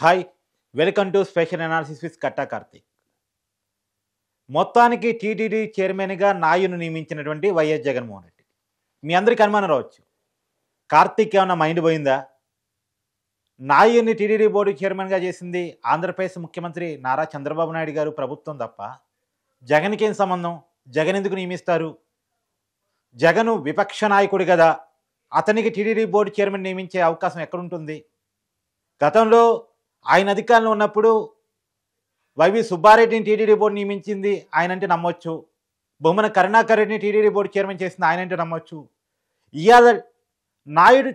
hi welcome to special analysis with Katta Karthik మొత్తానికి TTD చైర్మన్గా నాయుని నియమించినటువంటి వైఎస్ జగన్మోహన్ రెడ్డి మీ అందరికీ అనుమానం రావచ్చు కార్తీక్ ఏమైనా మైండ్ పోయిందా నాయుని టీటీడీ బోర్డు చైర్మన్గా చేసింది ఆంధ్రప్రదేశ్ ముఖ్యమంత్రి నారా చంద్రబాబు నాయుడు గారు ప్రభుత్వం తప్ప జగన్కేం సంబంధం జగన్ ఎందుకు నియమిస్తారు జగను విపక్ష నాయకుడు కదా అతనికి టీడీడీ బోర్డు చైర్మన్ నియమించే అవకాశం ఎక్కడుంటుంది గతంలో ఆయన అధికారంలో ఉన్నప్పుడు వైవి సుబ్బారెడ్డిని టీటీడీ బోర్డు నియమించింది ఆయనంటే నమ్మొచ్చు బొమ్మన కరుణాకర్ రెడ్డిని టీటీడీ బోర్డు చైర్మన్ చేసింది ఆయనంటే నమ్మొచ్చు ఇయాల నాయుడు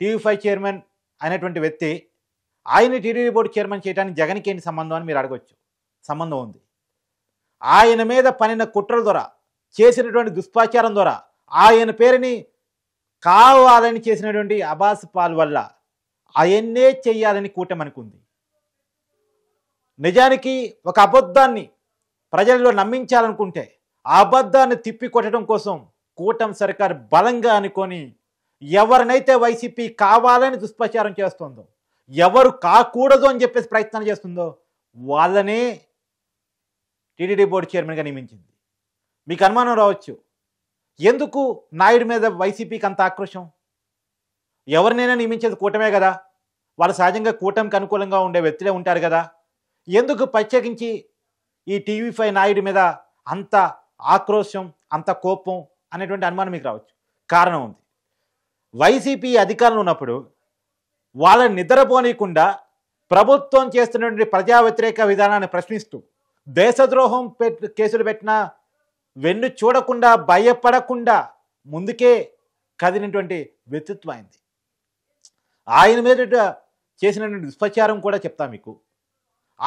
టీవీ ఫైవ్ చైర్మన్ అయినటువంటి వ్యక్తి ఆయన టీడీడీ బోర్డు చైర్మన్ చేయడానికి జగన్కి ఏంటి సంబంధం అని మీరు అడగచ్చు సంబంధం ఉంది ఆయన మీద పనిన కుట్రల ద్వారా చేసినటువంటి దుష్పాచారం ద్వారా ఆయన పేరుని కావాలని చేసినటువంటి అబాస్ పాల్ వల్ల ఆయన్నే చేయాలని కూటమి అనుకుంది నిజానికి ఒక అబద్ధాన్ని ప్రజల్లో నమ్మించాలనుకుంటే ఆ అబద్ధాన్ని తిప్పికొట్టడం కోసం కూటమి సర్కార్ బలంగా అనుకొని ఎవరినైతే వైసీపీ కావాలని దుష్ప్రచారం చేస్తుందో ఎవరు కాకూడదు అని చెప్పేసి ప్రయత్నం చేస్తుందో వాళ్ళనే టీడీడీ బోర్డు చైర్మన్గా నియమించింది మీకు అనుమానం రావచ్చు ఎందుకు నాయుడు మీద వైసీపీకి అంత ఆక్రోషం ఎవరినైనా నియమించేది కూటమే కదా వాళ్ళు సహజంగా కూటమికి అనుకూలంగా ఉండే వ్యక్తులే ఉంటారు కదా ఎందుకు ప్రత్యేకించి ఈ టీవీ ఫైవ్ నాయుడు మీద అంత ఆక్రోశం అంత కోపం అనేటువంటి అనుమానం మీకు రావచ్చు కారణం ఉంది వైసీపీ అధికారంలో ఉన్నప్పుడు వాళ్ళని నిద్రపోనీయకుండా ప్రభుత్వం చేస్తున్నటువంటి ప్రజా వ్యతిరేక విధానాన్ని ప్రశ్నిస్తూ దేశద్రోహం కేసులు పెట్టిన వెన్ను చూడకుండా భయపడకుండా ముందుకే కదిలినటువంటి వ్యక్తిత్వం అయింది ఆయన మీద చేసినటువంటి దుష్ప్రచారం కూడా చెప్తా మీకు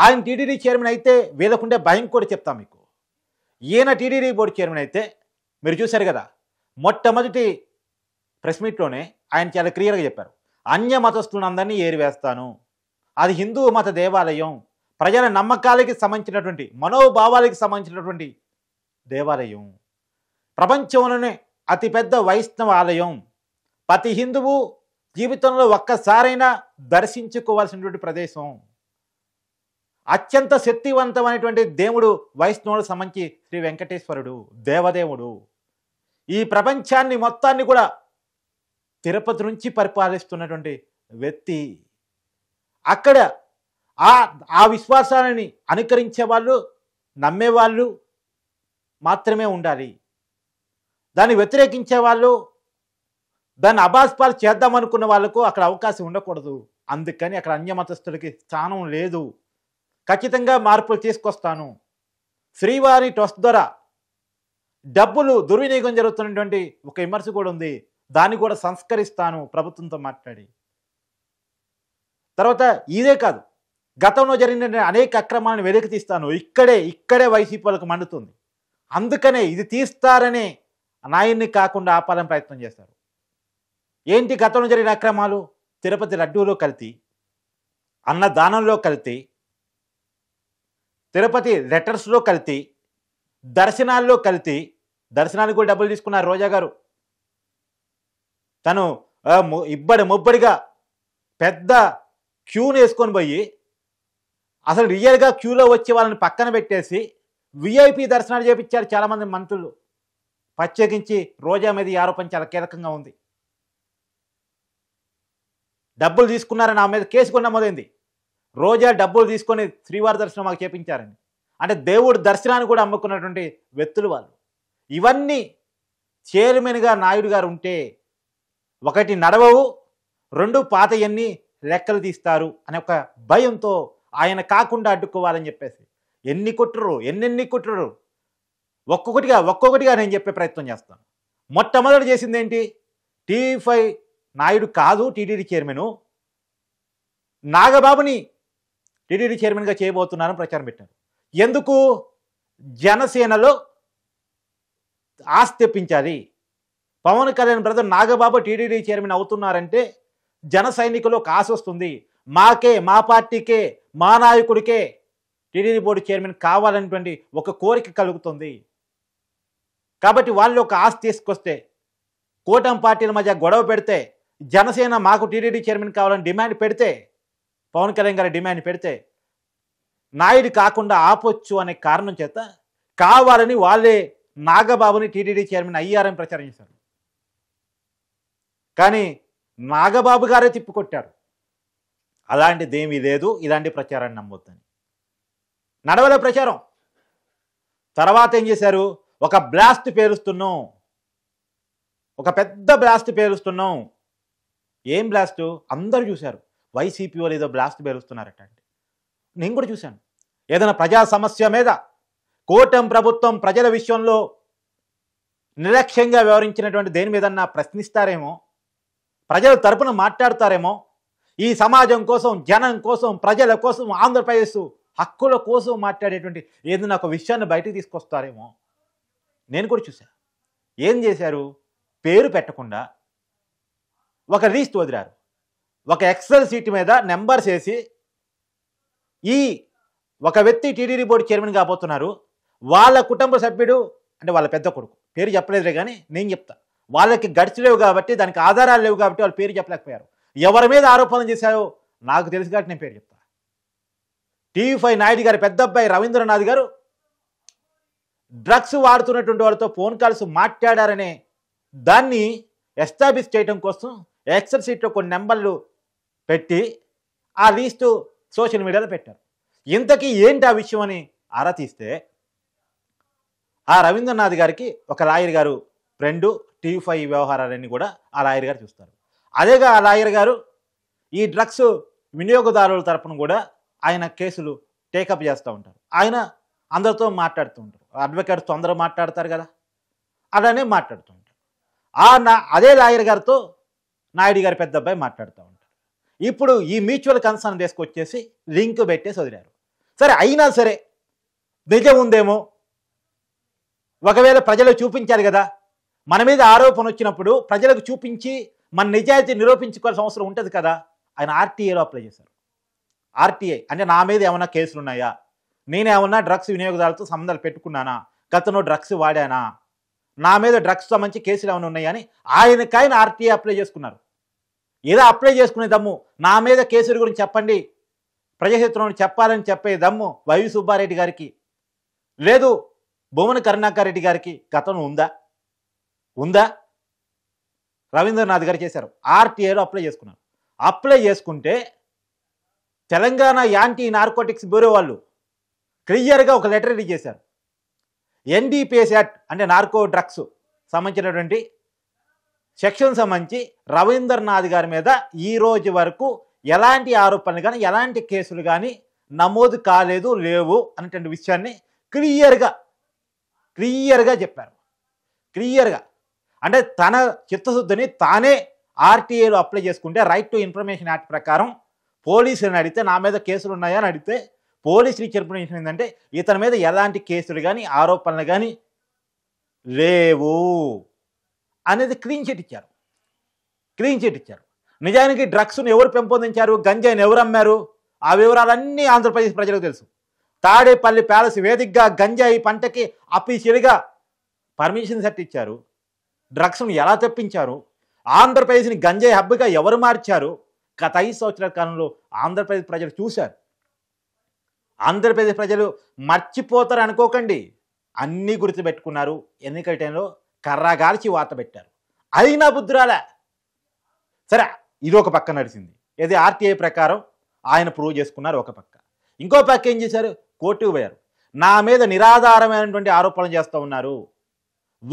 ఆయన టీడీడీ చైర్మన్ అయితే వీళ్ళకుండే భయం కూడా చెప్తా మీకు ఈయన టీడీడీ బోర్డు చైర్మన్ అయితే మీరు చూశారు కదా మొట్టమొదటి ప్రెస్ మీట్లోనే ఆయన చాలా క్లియర్గా చెప్పారు అన్య మతస్థులను అందరినీ ఏరివేస్తాను అది హిందూ మత దేవాలయం ప్రజల నమ్మకాలకి సంబంధించినటువంటి మనోభావాలకి సంబంధించినటువంటి దేవాలయం ప్రపంచంలోనే అతిపెద్ద వైష్ణవ ఆలయం ప్రతి హిందువు జీవితంలో ఒక్కసారైనా దర్శించుకోవాల్సినటువంటి ప్రదేశం అత్యంత శక్తివంతమైనటువంటి దేవుడు వైష్ణవుడు సమంచి శ్రీ వెంకటేశ్వరుడు దేవదేవుడు ఈ ప్రపంచాన్ని మొత్తాన్ని కూడా తిరుపతి నుంచి పరిపాలిస్తున్నటువంటి వ్యక్తి అక్కడ ఆ ఆ విశ్వాసాలని అనుకరించే వాళ్ళు నమ్మేవాళ్ళు మాత్రమే ఉండాలి దాన్ని వ్యతిరేకించే వాళ్ళు దాన్ని అబాస్పాలు చేద్దాం అనుకున్న వాళ్ళకు అక్కడ అవకాశం ఉండకూడదు అందుకని అక్కడ అన్యమతస్థుడికి స్థానం లేదు ఖచ్చితంగా మార్పులు తీసుకొస్తాను శ్రీవారి ట్రస్ట్ ద్వారా డబ్బులు దుర్వినియోగం జరుగుతున్నటువంటి ఒక విమర్శ కూడా ఉంది దాన్ని కూడా సంస్కరిస్తాను ప్రభుత్వంతో మాట్లాడి తర్వాత ఇదే కాదు గతంలో జరిగిన అనేక అక్రమాలను వెలికి తీస్తాను ఇక్కడే ఇక్కడే వైసీపీలకు మండుతుంది అందుకనే ఇది తీస్తారనే నాయన్ని కాకుండా ఆపాలని ప్రయత్నం చేస్తారు ఏంటి గతంలో జరిగిన అక్రమాలు తిరుపతి లడ్డూలో కల్తీ అన్నదానంలో కల్తీ తిరుపతి లెటర్స్లో కల్తీ దర్శనాల్లో కల్తీ దర్శనానికి కూడా డబ్బులు తీసుకున్నారు రోజా గారు తను ఇబ్బడి ముబ్బడిగా పెద్ద క్యూని వేసుకొని పోయి అసలు రియల్గా క్యూలో వచ్చే వాళ్ళని పక్కన పెట్టేసి విఐపి దర్శనాలు చేపించారు చాలామంది మంత్రులు ప్రత్యేకించి రోజా మీద ఈ ఆరోపణ చాలా కీలకంగా ఉంది డబ్బులు తీసుకున్నారని నా మీద కేసు కూడా నమోదైంది రోజా డబ్బులు తీసుకొని శ్రీవారి దర్శనం మాకు చేపించారని అంటే దేవుడు దర్శనాన్ని కూడా అమ్ముకున్నటువంటి వ్యక్తులు వాళ్ళు ఇవన్నీ చైర్మన్గా నాయుడు గారు ఉంటే ఒకటి నడవవు రెండు పాతయన్ని లెక్కలు తీస్తారు అనే ఒక భయంతో ఆయన కాకుండా అడ్డుకోవాలని చెప్పేసి ఎన్ని కుట్రరు ఎన్నెన్ని కుట్రరు ఒక్కొక్కటిగా ఒక్కొక్కటిగా నేను చెప్పే ప్రయత్నం చేస్తాను మొట్టమొదటి చేసింది ఏంటి టీ ఫైవ్ నాయుడు కాదు టీడీడీ చైర్మన్ నాగబాబుని టీడీడీ చైర్మన్గా చేయబోతున్నారని ప్రచారం పెట్టారు ఎందుకు జనసేనలో ఆస్తి తెప్పించాలి Pawan Kalyan brother Nagababu TTD chairman అవుతున్నారంటే జన సైనికులు ఒక ఆశ వస్తుంది మాకే మా పార్టీకే మా నాయకుడికే టీడీడీ బోర్డు చైర్మన్ కావాలనేటువంటి ఒక కోరిక కలుగుతుంది కాబట్టి వాళ్ళు ఒక ఆస్తి తీసుకొస్తే కూటమి పార్టీల మధ్య గొడవ పెడితే జనసేన మాకు టీడీడీ చైర్మన్ కావాలని డిమాండ్ పెడితే పవన్ కళ్యాణ్ గారి డిమాండ్ పెడితే నాయుడు కాకుండా ఆపొచ్చు అనే కారణం చేత కావాలని వాళ్ళే నాగబాబుని టీటీడీ చైర్మన్ అయ్యారని ప్రచారం చేశారు కానీ నాగబాబు గారే తిప్పుకొట్టారు అలాంటిది ఏమీ లేదు ఇలాంటి ప్రచారాన్ని నమ్మొద్దని నడవలే ప్రచారం తర్వాత ఏం చేశారు ఒక బ్లాస్ట్ పేరుస్తున్నాం ఒక పెద్ద బ్లాస్ట్ పేరుస్తున్నాం ఏం బ్లాస్ట్ అందరూ చూశారు వైసీపీ ఏదో బ్లాస్ట్ పేలుస్తున్నారట అండి నేను కూడా చూశాను ఏదైనా ప్రజా సమస్య మీద కూటమి ప్రభుత్వం ప్రజల విషయంలో నిర్లక్ష్యంగా వ్యవహరించినటువంటి దేని మీదన్నా ప్రశ్నిస్తారేమో ప్రజల తరపున మాట్లాడతారేమో ఈ సమాజం కోసం జనం కోసం ప్రజల కోసం ఆంధ్రప్రదేశ్ హక్కుల కోసం మాట్లాడేటువంటి ఏదైనా ఒక విషయాన్ని బయటకు తీసుకొస్తారేమో నేను కూడా చూశాను ఏం చేశారు పేరు పెట్టకుండా ఒక లీస్ట్ వదిలారు ఒక ఎక్సెల్ సీట్ మీద నెంబర్స్ వేసి ఈ ఒక వ్యక్తి టీడీడీ బోర్డు చైర్మన్ కాబోతున్నారు వాళ్ళ కుటుంబ సభ్యుడు అంటే వాళ్ళ పెద్ద కొడుకు పేరు చెప్పలేదులే కానీ నేను చెప్తా వాళ్ళకి గడిచి లేవు కాబట్టి దానికి ఆధారాలు లేవు కాబట్టి వాళ్ళు పేరు చెప్పలేకపోయారు ఎవరి మీద ఆరోపణలు చేశాయో నాకు తెలుసు కాబట్టి నేను పేరు చెప్తా టీవీ ఫైవ్ నాయుడు గారి పెద్ద అబ్బాయి రవీంద్రనాథ్ గారు డ్రగ్స్ వాడుతున్నటువంటి వాళ్ళతో ఫోన్ కాల్స్ మాట్లాడారనే దాన్ని ఎస్టాబ్లిష్ చేయడం కోసం ఎక్సెల్ షీట్లో కొన్ని నెంబర్లు పెట్టి ఆ లీస్టు సోషల్ మీడియాలో పెట్టారు ఇంతకీ ఏంటి ఆ విషయం అని ఆరా తీస్తే ఆ రవీంద్రనాథ్ గారికి ఒక లాయర్ గారు ఫ్రెండు టీవీ ఫైవ్ వ్యవహారాలన్నీ కూడా ఆ లాయర్ గారు చూస్తారు అదేగా ఆ లాయర్ గారు ఈ డ్రగ్స్ వినియోగదారుల తరపున కూడా ఆయన కేసులు టేకప్ చేస్తూ ఉంటారు ఆయన అందరితో మాట్లాడుతూ ఉంటారు అడ్వకేట్స్ అందరూ మాట్లాడతారు కదా అలానే మాట్లాడుతూ ఉంటారు ఆ నా అదే లాయర్ గారితో నాయుడు గారి పెద్ద అబ్బాయి మాట్లాడుతూ ఉంటారు ఇప్పుడు ఈ మ్యూచువల్ కన్సర్న్ తీసుకొచ్చేసి లింక్ పెట్టేసి వదిలారు సరే అయినా సరే నిజం ఉందేమో ఒకవేళ ప్రజలకు చూపించాలి కదా మన మీద ఆరోపణ వచ్చినప్పుడు ప్రజలకు చూపించి మన నిజాయితీ నిరూపించుకోవాల్సిన అవసరం ఉంటుంది కదా ఆయన ఆర్టీఏలో అప్లై చేశారు ఆర్టీఐ అంటే నా మీద ఏమైనా కేసులు ఉన్నాయా నేనేమన్నా డ్రగ్స్ వినియోగదారులతో సంబంధాలు పెట్టుకున్నానా గతంలో డ్రగ్స్ వాడానా నా మీద డ్రగ్స్ సంబంధించి కేసులు ఏమైనా ఉన్నాయని ఆయనకైనా ఆర్టీఏ అప్లై చేసుకున్నారు ఏదో అప్లై చేసుకునే దమ్ము నా మీద కేసుల గురించి చెప్పండి ప్రజాక్షేత్రంలో చెప్పాలని చెప్పే దమ్ము వైవి సుబ్బారెడ్డి గారికి లేదు భూమన కరుణాకర్ రెడ్డి గారికి గతం ఉందా ఉందా రవీంద్రనాథ్ గారు చేశారు ఆర్టీఏలో అప్లై చేసుకున్నారు అప్లై చేసుకుంటే తెలంగాణ యాంటీ నార్కోటిక్స్ బ్యూరో వాళ్ళు క్లియర్గా ఒక లెటర్ రెడీ చేశారు ఎన్డీపీఎస్ యాక్ట్ అంటే నార్కో డ్రగ్స్ సంబంధించినటువంటి సెక్షన్ సంబంధించి రవీంద్రనాథ్ గారి మీద ఈ రోజు వరకు ఎలాంటి ఆరోపణలు కానీ ఎలాంటి కేసులు కానీ నమోదు కాలేదు లేవు అనేటువంటి విషయాన్ని క్లియర్గా క్లియర్గా చెప్పారు క్లియర్గా అంటే తన చిత్తశుద్ధిని తానే ఆర్టీఏలో అప్లై చేసుకుంటే రైట్ టు ఇన్ఫర్మేషన్ యాక్ట్ ప్రకారం పోలీసులను అడిగితే నా మీద కేసులు ఉన్నాయా అని అడిగితే పోలీసులు ఇచ్చిన ఇన్ఫర్మేషన్ ఏంటంటే ఇతని మీద ఎలాంటి కేసులు కానీ ఆరోపణలు కానీ లేవు అనేది క్లీన్ చిట్ ఇచ్చారు క్లీన్ చిట్ ఇచ్చారు నిజానికి డ్రగ్స్ను ఎవరు పెంపొందించారు గంజాయిని ఎవరు అమ్మారు ఆ వివరాలన్నీ ఆంధ్రప్రదేశ్ ప్రజలకు తెలుసు తాడేపల్లి ప్యాలెస్ వేదికగా గంజాయి పంటకి అఫీషియల్గా పర్మిషన్ సెట్ ఇచ్చారు డ్రగ్స్ను ఎలా తెప్పించారు ఆంధ్రప్రదేశ్ని గంజాయి హబ్బుగా ఎవరు మార్చారు గత ఐదు సంవత్సరాల కాలంలో ఆంధ్రప్రదేశ్ ప్రజలు చూశారు ఆంధ్రప్రదేశ్ ప్రజలు మర్చిపోతారు అనుకోకండి అన్నీ గుర్తుపెట్టుకున్నారు ఎన్నికల టైంలో కర్రాగాల్చి వాత పెట్టారు అయినా బుద్ధురాల సరే ఇది ఒక పక్క నడిచింది ఏది ఆర్టీఐ ప్రకారం ఆయన ప్రూవ్ చేసుకున్నారు ఒక పక్క ఇంకో పక్క ఏం చేశారు కోర్టుకు పోయారు నా మీద నిరాధారమైనటువంటి ఆరోపణలు చేస్తూ ఉన్నారు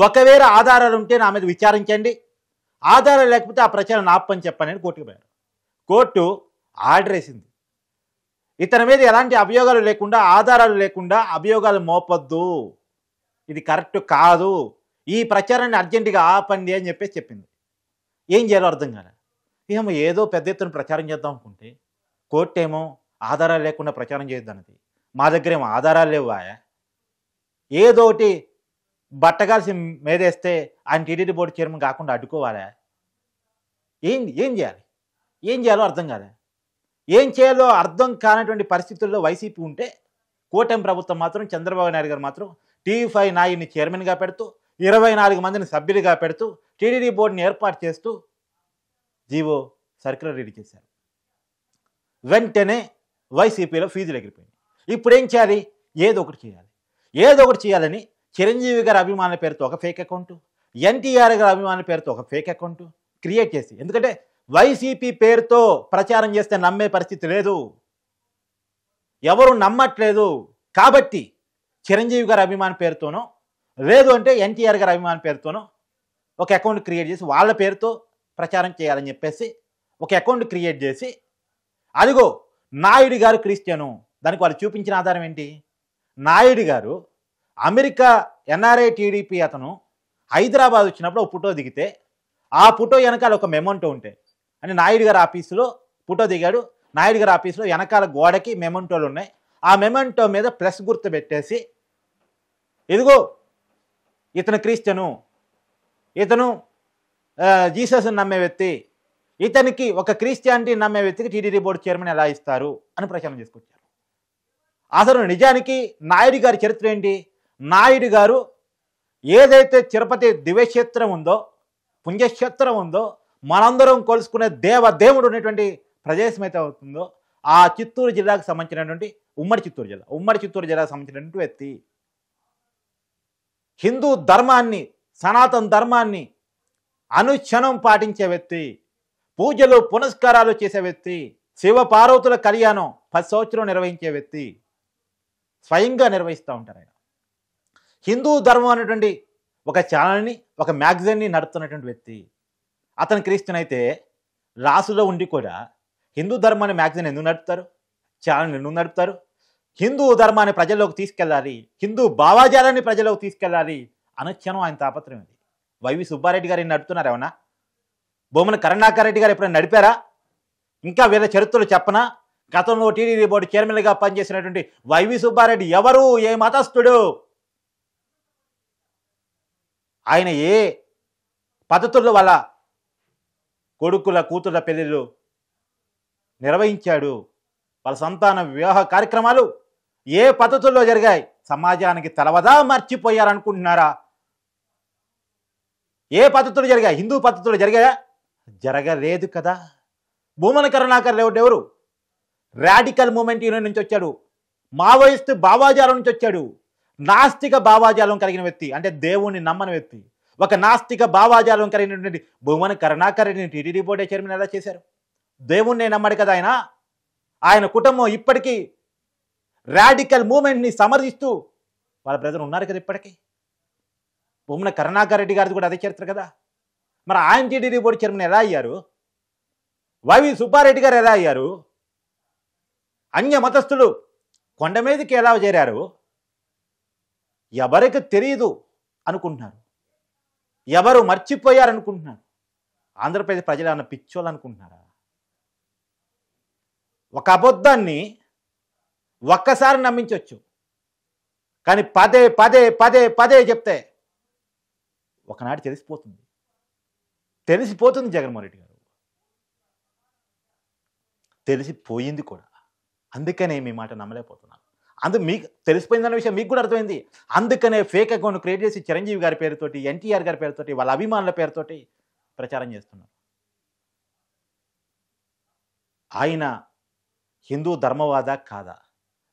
ఒకవేళ ఆధారాలు ఉంటే నా మీద విచారించండి ఆధారాలు లేకపోతే ఆ ప్రచారం నాపని చెప్పని కోర్టుకు పోయారు కోర్టు ఆర్డర్ వేసింది ఇతని మీద ఎలాంటి అభియోగాలు లేకుండా ఆధారాలు లేకుండా అభియోగాలు మోపొద్దు ఇది కరెక్ట్ కాదు ఈ ప్రచారాన్ని అర్జెంటుగా ఆపండి అని చెప్పేసి చెప్పింది ఏం చేయాలో అర్థం కాదు ఏమో ఏదో పెద్ద ఎత్తున ప్రచారం చేద్దాం అనుకుంటే కోర్టు ఏమో ఆధారాలు లేకుండా ప్రచారం చేయొద్దన్నది మా దగ్గర ఏమో ఆధారాలు లేవాయా ఏదో ఒకటి బట్టగాల్సి మేదేస్తే ఆయన టీటీడీ బోర్డు చైర్మన్ కాకుండా అడ్డుకోవాలా ఏం ఏం చేయాలి ఏం చేయాలో అర్థం కాదా ఏం చేయాలో అర్థం కానటువంటి పరిస్థితుల్లో వైసీపీ ఉంటే కూటమి ప్రభుత్వం మాత్రం చంద్రబాబు నాయుడు గారు మాత్రం టీవీ ఫైవ్ నాయుడిని చైర్మన్గా పెడుతూ ఇరవై నాలుగు మందిని సభ్యులుగా పెడుతూ టీడీడీ బోర్డుని ఏర్పాటు చేస్తూ జీవో సర్క్యులర్ రెడీ చేశారు వెంటనే వైసీపీలో ఫీజులు ఎగిరిపోయింది ఇప్పుడు ఏం చేయాలి ఏదో ఒకటి చేయాలి ఏదో ఒకటి చేయాలని చిరంజీవి గారి అభిమానుల పేరుతో ఒక ఫేక్ అకౌంట్ ఎన్టీఆర్ గారి అభిమానుల పేరుతో ఒక ఫేక్ అకౌంట్ క్రియేట్ చేసి ఎందుకంటే వైసీపీ పేరుతో ప్రచారం చేస్తే నమ్మే పరిస్థితి లేదు ఎవరు నమ్మట్లేదు కాబట్టి చిరంజీవి గారి అభిమాన పేరుతోనో లేదు అంటే ఎన్టీఆర్ గారి అభిమాన పేరుతోనో ఒక అకౌంట్ క్రియేట్ చేసి వాళ్ళ పేరుతో ప్రచారం చేయాలని చెప్పేసి ఒక అకౌంట్ క్రియేట్ చేసి అదిగో నాయుడు గారు క్రిస్టియను దానికి వాళ్ళు చూపించిన ఆధారం ఏంటి నాయుడు గారు అమెరికా ఎన్ఆర్ఐ టీడీపీ అతను హైదరాబాద్ వచ్చినప్పుడు ఒక ఫోటో దిగితే ఆ ఫోటో వెనకాల ఒక మెమోంటో ఉంటే అని నాయుడు గారి ఆఫీసులో ఫోటో దిగాడు నాయుడు గారి ఆఫీసులో వెనకాల గోడకి మెమెంటోలు ఉన్నాయి ఆ మెమెంటో మీద ప్లస్ గుర్తు పెట్టేసి ఎదుగో ఇతను క్రిస్టియను ఇతను జీసస్ నమ్మే వ్యక్తి ఇతనికి ఒక క్రిస్టియానిటీ నమ్మే వ్యక్తికి టీడీడీ బోర్డు చైర్మన్ ఎలా ఇస్తారు అని ప్రచారం చేసుకొచ్చారు అసలు నిజానికి నాయుడు గారి చరిత్ర ఏంటి నాయుడు గారు ఏదైతే తిరుపతి దివ్యక్షేత్రం ఉందో పుణ్యక్షేత్రం ఉందో మనందరం కొలుసుకునే దేవ దేవుడు ఉన్నటువంటి ప్రదేశం అయితే అవుతుందో ఆ చిత్తూరు జిల్లాకు సంబంధించినటువంటి ఉమ్మడి చిత్తూరు జిల్లా ఉమ్మడి చిత్తూరు జిల్లాకు సంబంధించినటువంటి వ్యక్తి హిందూ ధర్మాన్ని సనాతన ధర్మాన్ని అనుక్షణం పాటించే వ్యక్తి పూజలు పునస్కారాలు చేసే వ్యక్తి శివ పార్వతుల కళ్యాణం పది సంవత్సరం నిర్వహించే వ్యక్తి స్వయంగా నిర్వహిస్తూ ఉంటారు ఆయన హిందూ ధర్మం అనేటువంటి ఒక ఛానల్ని ఒక మ్యాగజైన్ని నడుపుతున్నటువంటి వ్యక్తి అతను క్రీస్తునైతే రాసులో ఉండి కూడా హిందూ ధర్మాన్ని మ్యాగజైన్ ఎందుకు నడుపుతారు ఛానల్ ఎందుకు నడుపుతారు హిందూ ధర్మాన్ని ప్రజల్లోకి తీసుకెళ్ళాలి హిందూ భావాజాలాన్ని ప్రజల్లోకి తీసుకెళ్ళాలి అనుక్షణం ఆయన తాపత్రం ఇది వైవి సుబ్బారెడ్డి గారు నడుపుతున్నారు ఏమన్నా బొమ్మన కరుణాకర్ రెడ్డి గారు ఎప్పుడైనా నడిపారా ఇంకా వీళ్ళ చరిత్రలు చెప్పనా గతంలో టీడీపీ బోర్డు చైర్మన్గా పనిచేసినటువంటి వైవి సుబ్బారెడ్డి ఎవరు ఏ మతస్థుడు ఆయన ఏ పద్ధతుల్లో వాళ్ళ కొడుకుల కూతుళ్ళ పెళ్ళిళ్ళు నిర్వహించాడు వాళ్ళ సంతాన వివాహ కార్యక్రమాలు ఏ పద్ధతుల్లో జరిగాయి సమాజానికి తలవదా మర్చిపోయారనుకుంటున్నారా ఏ పద్ధతులు జరిగాయి హిందూ పద్ధతులు జరిగాయా జరగలేదు కదా భూమన కరుణాకర్ లేవుడు ఎవరు రాడికల్ మూమెంట్ యూనియన్ నుంచి వచ్చాడు మావోయిస్ట్ భావాజాలం నుంచి వచ్చాడు నాస్తిక భావాజాలం కలిగిన వ్యక్తి అంటే దేవుణ్ణి నమ్మని వ్యక్తి ఒక నాస్తిక భావాజాలం కలిగినటువంటి భూమన కరుణాకర్ని టీటీడీ బోర్డే చైర్మన్ ఎలా చేశారు దేవుణ్ణి నమ్మడు కదా ఆయన ఆయన కుటుంబం ఇప్పటికీ రాడికల్ మూమెంట్ని సమర్థిస్తూ వాళ్ళ బ్రదర్ ఉన్నారు కదా ఇప్పటికీ భూమన కరుణాకర్ రెడ్డి గారిది కూడా అదే చరిత్ర కదా మరి ఆయన టీటీడీ బోర్డు చైర్మన్ ఎలా అయ్యారు వైవి సుబ్బారెడ్డి గారు ఎలా అయ్యారు అన్య మతస్థులు కొండ మీదకి ఎలా చేరారు ఎవరికి తెలియదు అనుకుంటున్నారు ఎవరు మర్చిపోయారనుకుంటున్నాడు ఆంధ్రప్రదేశ్ ప్రజలు ఏమన్నా పిచ్చోళ్ళు అనుకుంటున్నారా ఒక అబద్ధాన్ని ఒక్కసారి నమ్మించవచ్చు కానీ పదే పదే పదే పదే చెప్తే ఒకనాడు తెలిసిపోతుంది తెలిసిపోతుంది జగన్మోహన్ రెడ్డి గారు తెలిసిపోయింది కూడా అందుకనే మీ మాట నమ్మలేకపోతున్నాను అందు మీకు తెలిసిపోయిందన్న విషయం మీకు కూడా అర్థమైంది అందుకనే ఫేక్ అకౌంట్ క్రియేట్ చేసి చిరంజీవి గారి పేరుతోటి ఎన్టీఆర్ గారి పేరుతోటి వాళ్ళ అభిమానుల పేరుతోటి ప్రచారం చేస్తున్నారు ఆయన హిందూ ధర్మవాద కాదా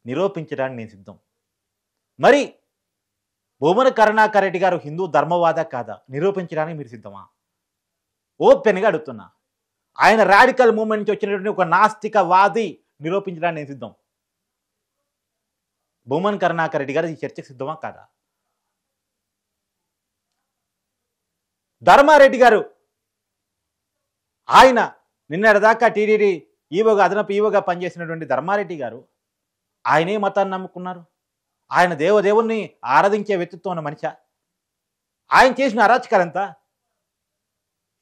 నిరూపించడానికి నేను సిద్ధం మరి భూమన కరుణాకరెడ్డి రెడ్డి గారు హిందూ ధర్మవాద కాదా నిరూపించడానికి మీరు సిద్ధమా ఓపెన్గా అడుగుతున్నా ఆయన రాడికల్ మూమెంట్ నుంచి వచ్చినటువంటి ఒక నాస్తికవాది నిరూపించడానికి నేను సిద్ధం భూమన్ కరుణాకర్ రెడ్డి గారు ఈ చర్చకు సిద్ధమా కాదా ధర్మారెడ్డి గారు ఆయన నిన్నటిదాకా టీడీడీ ఈవోగా అదనపు ఈవోగా పనిచేసినటువంటి ధర్మారెడ్డి గారు ఆయనే మతాన్ని నమ్ముకున్నారు ఆయన దేవదేవుణ్ణి ఆరాధించే వ్యక్తిత్వం ఉన్న మనిష ఆయన చేసిన అరాచకాలు ఎంత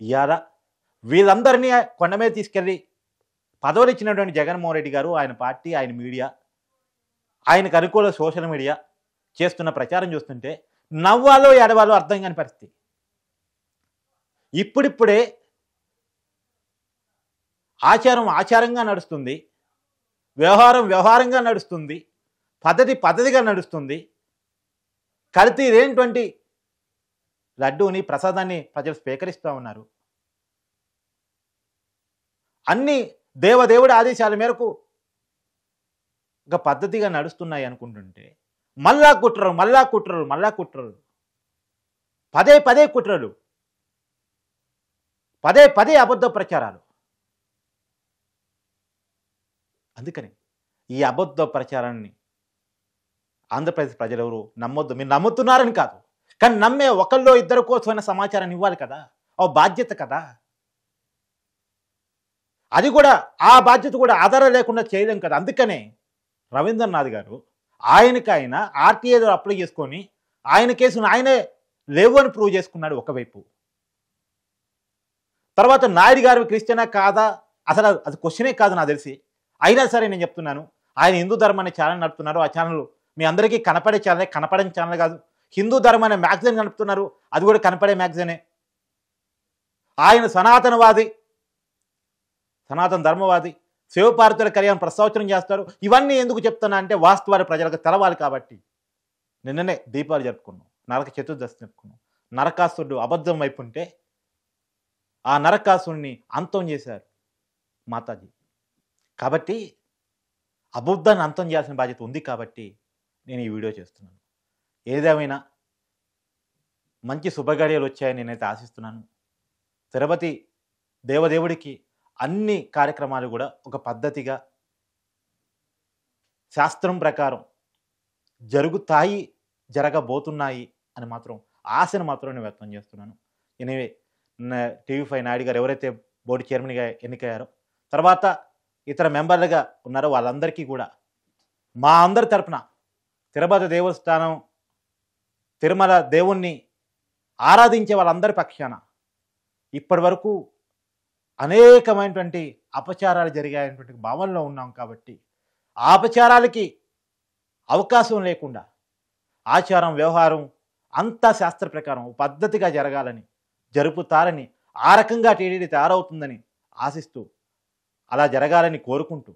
ఇయ్యారా వీళ్ళందరినీ కొండ మీద తీసుకెళ్ళి పదవులు ఇచ్చినటువంటి జగన్మోహన్ రెడ్డి గారు ఆయన పార్టీ ఆయన మీడియా ఆయనకు అనుకూల సోషల్ మీడియా చేస్తున్న ప్రచారం చూస్తుంటే నవ్వాలో ఎడవాలో అర్థం కాని పరిస్థితి ఇప్పుడిప్పుడే ఆచారం ఆచారంగా నడుస్తుంది వ్యవహారం వ్యవహారంగా నడుస్తుంది పద్ధతి పద్ధతిగా నడుస్తుంది కల్తీ ఇదేంటువంటి లడ్డూని ప్రసాదాన్ని ప్రజలు స్వీకరిస్తూ ఉన్నారు అన్ని దేవదేవుడి ఆదేశాల మేరకు ఇంకా పద్ధతిగా నడుస్తున్నాయి అనుకుంటుంటే మళ్ళా కుట్రలు మళ్ళా కుట్రలు మళ్ళా కుట్రలు పదే పదే కుట్రలు పదే పదే అబద్ధ ప్రచారాలు అందుకని ఈ అబద్ధ ప్రచారాన్ని ఆంధ్రప్రదేశ్ ప్రజలెవరు నమ్మొద్దు మీరు నమ్ముతున్నారని కాదు కానీ నమ్మే ఒకళ్ళో ఇద్దరు కోసమైన సమాచారాన్ని ఇవ్వాలి కదా ఓ బాధ్యత కదా అది కూడా ఆ బాధ్యత కూడా ఆధారం లేకుండా చేయలేం కదా అందుకనే రవీంద్రనాథ్ గారు ఆయనకి ఆయన ఆర్టీఏ అప్లై చేసుకొని ఆయన కేసును ఆయనే లేవు అని ప్రూవ్ చేసుకున్నాడు ఒకవైపు తర్వాత నాయుడు గారు క్రిస్టియనా కాదా అసలు అది క్వశ్చనే కాదు నాకు తెలిసి అయినా సరే నేను చెప్తున్నాను ఆయన హిందూ ధర్మం అనే ఛానల్ నడుపుతున్నారు ఆ ఛానల్ మీ అందరికీ కనపడే ఛానలే కనపడని ఛానల్ కాదు హిందూ ధర్మం అనే మ్యాగజైన్ నడుపుతున్నారు అది కూడా కనపడే మ్యాగజైనే ఆయన సనాతనవాది సనాతన ధర్మవాది శివపార్వతుల కళ్యాణం ప్రసవచనం చేస్తారు ఇవన్నీ ఎందుకు చెప్తున్నా అంటే వాస్తవాలు ప్రజలకు తెలవాలి కాబట్టి నిన్ననే దీపాలు జరుపుకున్నాం నరక చతుర్దశి జరుపుకున్నాం నరకాసురుడు అబద్ధం వైపు ఉంటే ఆ నరకాసుడిని అంతం చేశారు మాతాజీ కాబట్టి అబద్ధాన్ని అంతం చేయాల్సిన బాధ్యత ఉంది కాబట్టి నేను ఈ వీడియో చేస్తున్నాను ఏదేమైనా మంచి శుభగడియలు వచ్చాయని నేనైతే ఆశిస్తున్నాను తిరుపతి దేవదేవుడికి అన్ని కార్యక్రమాలు కూడా ఒక పద్ధతిగా శాస్త్రం ప్రకారం జరుగుతాయి జరగబోతున్నాయి అని మాత్రం ఆశను మాత్రం నేను వ్యక్తం చేస్తున్నాను ఎనివే టీవీ ఫైవ్ నాయుడు గారు ఎవరైతే బోర్డు చైర్మన్గా ఎన్నికయ్యారో తర్వాత ఇతర మెంబర్లుగా ఉన్నారో వాళ్ళందరికీ కూడా మా అందరి తరపున తిరుపతి దేవస్థానం తిరుమల దేవుణ్ణి ఆరాధించే వాళ్ళందరి పక్షాన ఇప్పటి వరకు అనేకమైనటువంటి అపచారాలు జరిగాయటువంటి భావనలో ఉన్నాం కాబట్టి ఆ అపచారాలకి అవకాశం లేకుండా ఆచారం వ్యవహారం అంతా శాస్త్ర ప్రకారం పద్ధతిగా జరగాలని జరుపుతారని ఆ రకంగా టీడీడీ తయారవుతుందని ఆశిస్తూ అలా జరగాలని కోరుకుంటూ